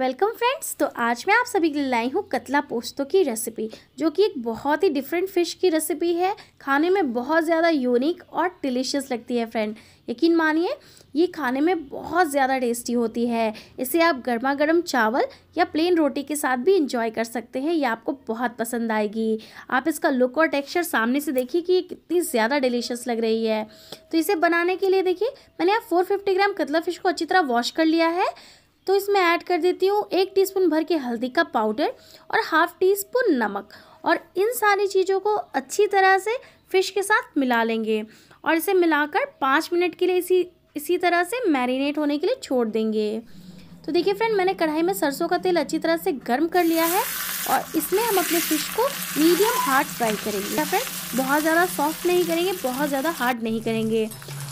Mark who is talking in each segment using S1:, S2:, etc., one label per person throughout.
S1: welcome friends तो आज मैं आप सभी के लिए लाई हूँ कतला पोस्तों की रेसिपी जो कि एक बहुत ही डिफरेंट फिश की रेसिपी है खाने में बहुत ज़्यादा यूनिक और डिलीशियस लगती है फ्रेंड यकीन मानिए ये खाने में बहुत ज़्यादा टेस्टी होती है इसे आप गर्मा गर्म चावल या प्लेन रोटी के साथ भी इंजॉय कर सकते हैं ये आपको बहुत पसंद आएगी आप इसका लुक और टेक्स्चर सामने से देखिए कि ये कितनी ज़्यादा डिलीशियस लग रही है तो इसे बनाने के लिए देखिए मैंने आप फोर ग्राम कतला फिश को अच्छी तरह वॉश कर लिया है तो इसमें ऐड कर देती हूँ एक टीस्पून भर के हल्दी का पाउडर और हाफ़ टी स्पून नमक और इन सारी चीज़ों को अच्छी तरह से फ़िश के साथ मिला लेंगे और इसे मिलाकर पाँच मिनट के लिए इसी इसी तरह से मैरिनेट होने के लिए छोड़ देंगे तो देखिए फ्रेंड मैंने कढ़ाई में सरसों का तेल अच्छी तरह से गर्म कर लिया है और इसमें हम अपने फ़िश को मीडियम हार्ड फ्राई करेंगे फ्रेंड बहुत ज़्यादा सॉफ्ट नहीं करेंगे बहुत ज़्यादा हार्ड नहीं करेंगे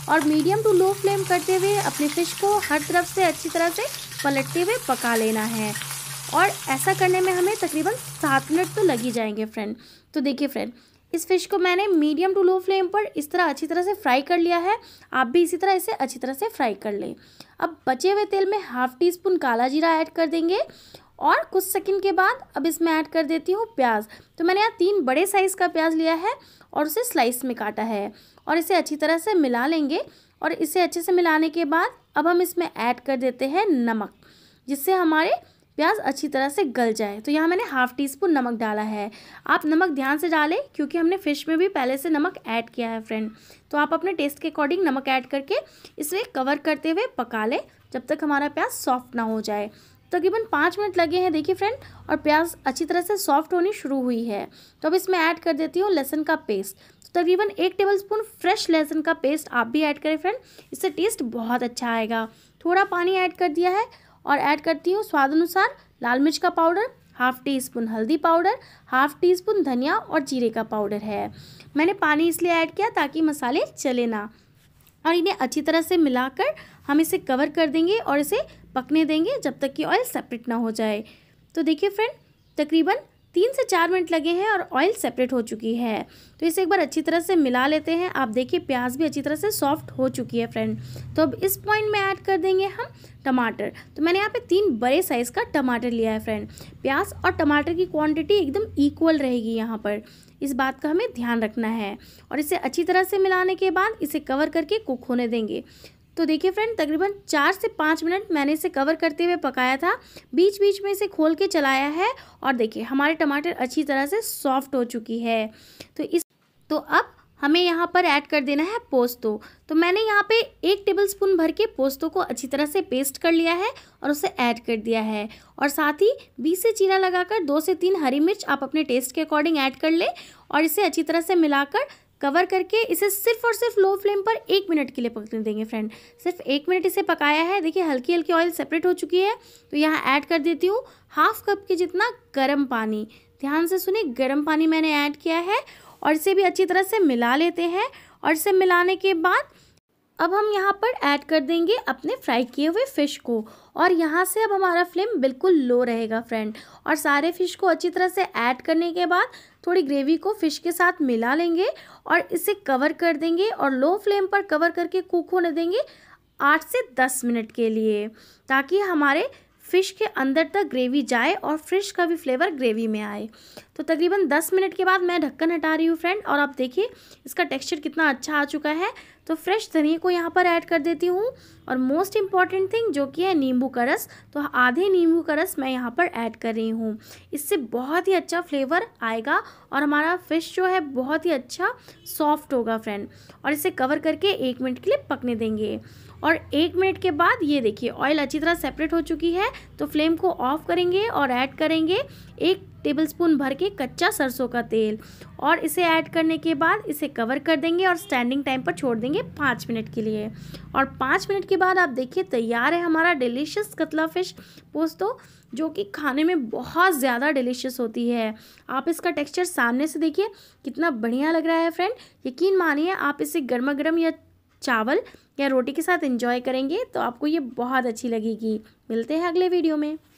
S1: और मीडियम टू लो फ्लेम करते हुए अपने फ़िश को हर तरफ से अच्छी तरह से पलटते हुए पका लेना है और ऐसा करने में हमें तकरीबन सात मिनट तो लग ही जाएंगे फ्रेंड तो देखिए फ्रेंड इस फिश को मैंने मीडियम टू लो फ्लेम पर इस तरह अच्छी तरह से फ्राई कर लिया है आप भी इसी तरह इसे अच्छी तरह से फ्राई कर लें अब बचे हुए तेल में हाफ़ टी स्पून काला जीरा ऐड कर देंगे और कुछ सेकंड के बाद अब इसमें ऐड कर देती हूँ प्याज तो मैंने यहाँ तीन बड़े साइज़ का प्याज लिया है और उसे स्लाइस में काटा है और इसे अच्छी तरह से मिला लेंगे और इसे अच्छे से मिलाने के बाद अब हम इसमें ऐड कर देते हैं नमक जिससे हमारे प्याज अच्छी तरह से गल जाए तो यहाँ मैंने हाफ़ टी स्पून नमक डाला है आप नमक ध्यान से डालें क्योंकि हमने फ़िश में भी पहले से नमक ऐड किया है फ्रेंड तो आप अपने टेस्ट के अकॉर्डिंग नमक ऐड करके इसे कवर करते हुए पका लें जब तक हमारा प्याज सॉफ्ट ना हो जाए तकरीबन तो पाँच मिनट लगे हैं देखिए फ्रेंड और प्याज अच्छी तरह से सॉफ्ट होनी शुरू हुई है तो अब इसमें ऐड कर देती हूँ लहसुन का पेस्ट तकरीबन तो एक टेबलस्पून फ्रेश लहसुन का पेस्ट आप भी ऐड करें फ्रेंड इससे टेस्ट बहुत अच्छा आएगा थोड़ा पानी ऐड कर दिया है और ऐड करती हूँ स्वाद अनुसार लाल मिर्च का पाउडर हाफ टी स्पून हल्दी पाउडर हाफ टी स्पून धनिया और जीरे का पाउडर है मैंने पानी इसलिए ऐड किया ताकि मसाले चले ना और इन्हें अच्छी तरह से मिलाकर हम इसे कवर कर देंगे और इसे पकने देंगे जब तक कि ऑयल सेपरेट ना हो जाए तो देखिए फ्रेंड तकरीबन तीन से चार मिनट लगे हैं और ऑयल सेपरेट हो चुकी है तो इसे एक बार अच्छी तरह से मिला लेते हैं आप देखिए प्याज भी अच्छी तरह से सॉफ्ट हो चुकी है फ्रेंड तो अब इस पॉइंट में ऐड कर देंगे हम टमाटर तो मैंने यहाँ पे तीन बड़े साइज़ का टमाटर लिया है फ्रेंड प्याज और टमाटर की क्वांटिटी एकदम इक्वल रहेगी यहाँ पर इस बात का हमें ध्यान रखना है और इसे अच्छी तरह से मिलाने के बाद इसे कवर करके कुक होने देंगे तो देखिए फ्रेंड तकरीबन चार से पाँच मिनट मैंने इसे कवर करते हुए पकाया था बीच बीच में इसे खोल के चलाया है और देखिए हमारे टमाटर अच्छी तरह से सॉफ्ट हो चुकी है तो इस तो अब हमें यहाँ पर ऐड कर देना है पोस्तो तो मैंने यहाँ पे एक टेबल स्पून भर के पोस्तो को अच्छी तरह से पेस्ट कर लिया है और उसे ऐड कर दिया है और साथ ही बीस से चीरा लगाकर दो से तीन हरी मिर्च आप अपने टेस्ट के अकॉर्डिंग ऐड कर ले और इसे अच्छी तरह से मिलाकर कवर करके इसे सिर्फ और सिर्फ लो फ्लेम पर एक मिनट के लिए पकने देंगे फ्रेंड सिर्फ एक मिनट इसे पकाया है देखिए हल्की हल्की ऑयल सेपरेट हो चुकी है तो यहाँ ऐड कर देती हूँ हाफ कप के जितना गर्म पानी ध्यान से सुनिए गर्म पानी मैंने ऐड किया है और इसे भी अच्छी तरह से मिला लेते हैं और इसे मिलाने के बाद अब हम यहाँ पर ऐड कर देंगे अपने फ्राई किए हुए फ़िश को और यहाँ से अब हमारा फ्लेम बिल्कुल लो रहेगा फ्रेंड और सारे फ़िश को अच्छी तरह से ऐड करने के बाद थोड़ी ग्रेवी को फ़िश के साथ मिला लेंगे और इसे कवर कर देंगे और लो फ्लेम पर कवर करके कुक होने देंगे आठ से दस मिनट के लिए ताकि हमारे फ़िश के अंदर तक ग्रेवी जाए और फिश का भी फ्लेवर ग्रेवी में आए तो तकरीबन दस मिनट के बाद मैं ढक्कन हटा रही हूँ फ्रेंड और आप देखिए इसका टेक्सचर कितना अच्छा आ चुका है तो फ्रेश धनिए को यहाँ पर ऐड कर देती हूँ और मोस्ट इम्पॉर्टेंट थिंग जो कि है नींबू का रस तो आधे नींबू का रस मैं यहाँ पर ऐड कर रही हूँ इससे बहुत ही अच्छा फ्लेवर आएगा और हमारा फिश जो है बहुत ही अच्छा सॉफ्ट होगा फ्रेंड और इसे कवर करके एक मिनट के लिए पकने देंगे और एक मिनट के बाद ये देखिए ऑयल अच्छी तरह सेपरेट हो चुकी है तो फ्लेम को ऑफ करेंगे और ऐड करेंगे एक टेबलस्पून भर के कच्चा सरसों का तेल और इसे ऐड करने के बाद इसे कवर कर देंगे और स्टैंडिंग टाइम पर छोड़ देंगे पाँच मिनट के लिए और पाँच मिनट के बाद आप देखिए तैयार है हमारा डिलीशियस कतला फ़िश दोस्तों जो कि खाने में बहुत ज़्यादा डिलीशियस होती है आप इसका टेक्सचर सामने से देखिए कितना बढ़िया लग रहा है फ्रेंड यकीन मानिए आप इसे गर्मा गर्म या चावल या रोटी के साथ इंजॉय करेंगे तो आपको ये बहुत अच्छी लगेगी मिलते हैं अगले वीडियो में